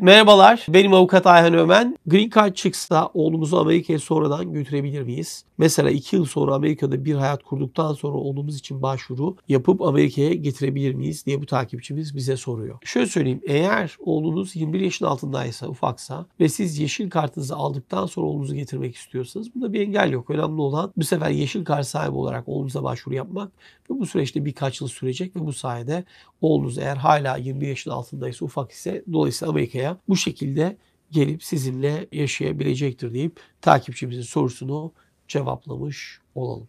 Merhabalar, benim avukat Ayhan Ömen. Green Card çıksa oğlumuzu Amerika'ya sonradan götürebilir miyiz? Mesela 2 yıl sonra Amerika'da bir hayat kurduktan sonra oğlumuz için başvuru yapıp Amerika'ya getirebilir miyiz diye bu takipçimiz bize soruyor. Şöyle söyleyeyim, eğer oğlunuz 21 yaşın altındaysa, ufaksa ve siz yeşil kartınızı aldıktan sonra oğlunuzu getirmek istiyorsanız bunda bir engel yok. Önemli olan bu sefer yeşil kart sahibi olarak oğlunuza başvuru yapmak ve bu süreçte birkaç yıl sürecek ve bu sayede oğlunuz eğer hala 21 yaşın altındaysa, ufak ise dolayısıyla Amerika'ya bu şekilde gelip sizinle yaşayabilecektir deyip takipçimizin sorusunu cevaplamış olalım.